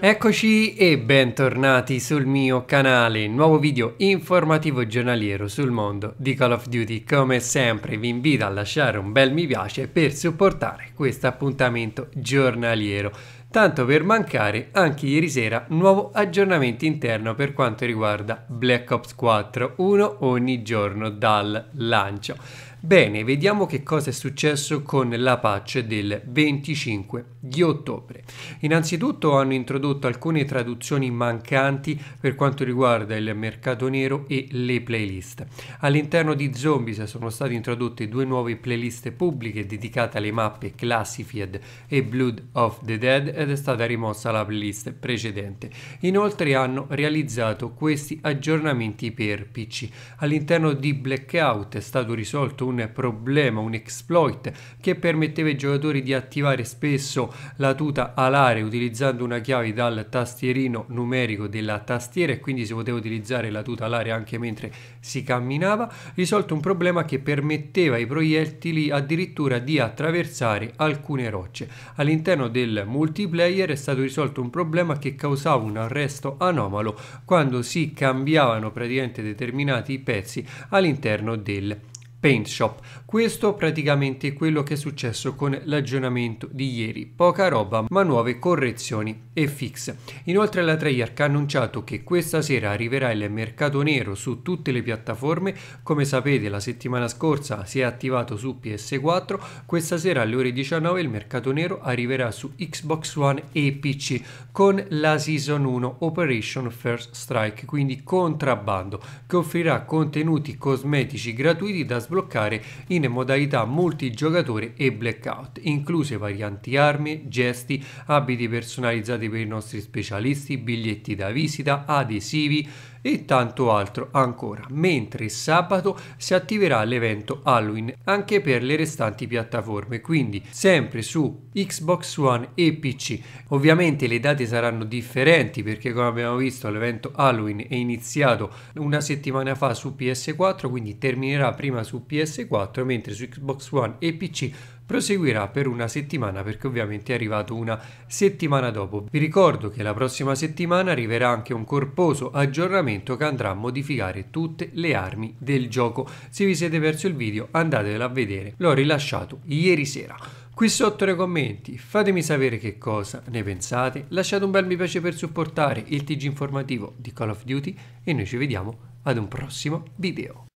Eccoci e bentornati sul mio canale, nuovo video informativo giornaliero sul mondo di Call of Duty. Come sempre vi invito a lasciare un bel mi piace per supportare questo appuntamento giornaliero. Tanto per mancare anche ieri sera nuovo aggiornamento interno per quanto riguarda Black Ops 4, uno ogni giorno dal lancio. Bene, vediamo che cosa è successo con la patch del 25 di ottobre. Innanzitutto hanno introdotto alcune traduzioni mancanti per quanto riguarda il mercato nero e le playlist. All'interno di Zombies sono state introdotte due nuove playlist pubbliche dedicate alle mappe Classified e Blood of the Dead ed è stata rimossa la playlist precedente. Inoltre hanno realizzato questi aggiornamenti per PC. All'interno di Blackout è stato risolto un problema, un exploit che permetteva ai giocatori di attivare spesso la tuta alare utilizzando una chiave dal tastierino numerico della tastiera e quindi si poteva utilizzare la tuta alare anche mentre si camminava, risolto un problema che permetteva ai proiettili addirittura di attraversare alcune rocce. All'interno del multiplayer è stato risolto un problema che causava un arresto anomalo quando si cambiavano praticamente determinati pezzi all'interno del Paint Shop. Questo praticamente è quello che è successo con l'aggiornamento di ieri. Poca roba ma nuove correzioni e fix. Inoltre la Treyarch ha annunciato che questa sera arriverà il mercato nero su tutte le piattaforme. Come sapete la settimana scorsa si è attivato su PS4. Questa sera alle ore 19 il mercato nero arriverà su Xbox One e PC con la Season 1 Operation First Strike, quindi contrabbando, che offrirà contenuti cosmetici gratuiti da sviluppare sbloccare in modalità multigiocatore e blackout, incluse varianti armi, gesti, abiti personalizzati per i nostri specialisti, biglietti da visita, adesivi e tanto altro ancora, mentre sabato si attiverà l'evento Halloween anche per le restanti piattaforme, quindi sempre su Xbox One e PC. Ovviamente le date saranno differenti perché come abbiamo visto l'evento Halloween è iniziato una settimana fa su PS4, quindi terminerà prima su PS4, mentre su Xbox One e PC proseguirà per una settimana perché ovviamente è arrivato una settimana dopo. Vi ricordo che la prossima settimana arriverà anche un corposo aggiornamento che andrà a modificare tutte le armi del gioco. Se vi siete perso il video andatelo a vedere, l'ho rilasciato ieri sera. Qui sotto nei commenti fatemi sapere che cosa ne pensate, lasciate un bel mi piace per supportare il TG informativo di Call of Duty e noi ci vediamo ad un prossimo video.